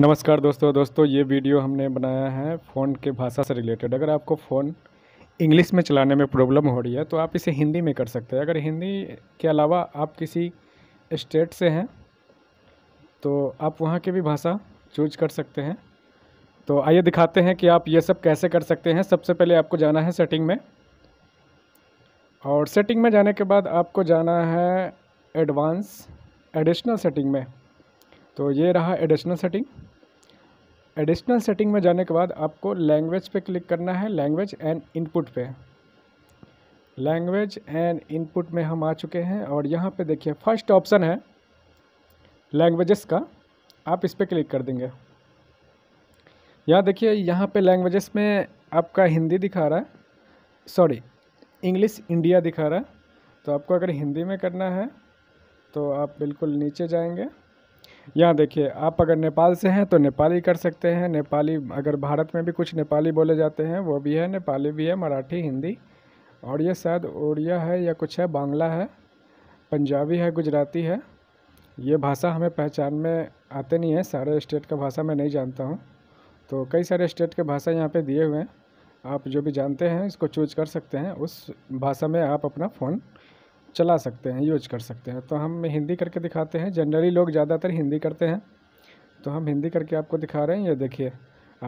नमस्कार दोस्तों दोस्तों ये वीडियो हमने बनाया है फ़ोन के भाषा से रिलेटेड अगर आपको फ़ोन इंग्लिश में चलाने में प्रॉब्लम हो रही है तो आप इसे हिंदी में कर सकते हैं अगर हिंदी के अलावा आप किसी स्टेट से हैं तो आप वहाँ की भी भाषा चूज कर सकते हैं तो आइए दिखाते हैं कि आप ये सब कैसे कर सकते हैं सबसे पहले आपको जाना है सेटिंग में और सेटिंग में जाने के बाद आपको जाना है एडवांस एडिशनल सेटिंग में तो ये रहा एडिशनल सेटिंग एडिशनल सेटिंग में जाने के बाद आपको लैंग्वेज पे क्लिक करना है लैंग्वेज एंड इनपुट पे लैंग्वेज एंड इनपुट में हम आ चुके हैं और यहाँ पे देखिए फर्स्ट ऑप्शन है लैंग्वेजेस का आप इस पर क्लिक कर देंगे यहाँ देखिए यहाँ पे लैंग्वेजेस में आपका हिंदी दिखा रहा है सॉरी इंग्लिश इंडिया दिखा रहा है तो आपको अगर हिंदी में करना है तो आप बिल्कुल नीचे जाएंगे यहाँ देखिए आप अगर नेपाल से हैं तो नेपाली कर सकते हैं नेपाली अगर भारत में भी कुछ नेपाली बोले जाते हैं वो भी है नेपाली भी है मराठी हिंदी और ये शायद उड़िया है या कुछ है बांग्ला है पंजाबी है गुजराती है ये भाषा हमें पहचान में आते नहीं है सारे स्टेट का भाषा मैं नहीं जानता हूँ तो कई सारे स्टेट के भाषा यहाँ पे दिए हुए हैं आप जो भी जानते हैं इसको चूज कर सकते हैं उस भाषा में आप अपना फ़ोन चला सकते हैं यूज कर सकते हैं तो हम हिंदी करके दिखाते हैं जनरली लोग ज़्यादातर हिंदी करते हैं तो हम हिंदी करके आपको दिखा रहे हैं ये देखिए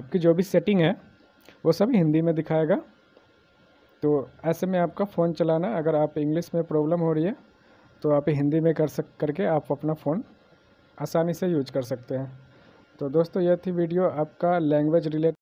आपकी जो भी सेटिंग है वो सब हिंदी में दिखाएगा तो ऐसे में आपका फ़ोन चलाना अगर आप इंग्लिश में प्रॉब्लम हो रही है तो आप हिंदी में कर सक करके आप अपना फ़ोन आसानी से यूज कर सकते हैं तो दोस्तों यह थी वीडियो आपका लैंग्वेज रिलेटेड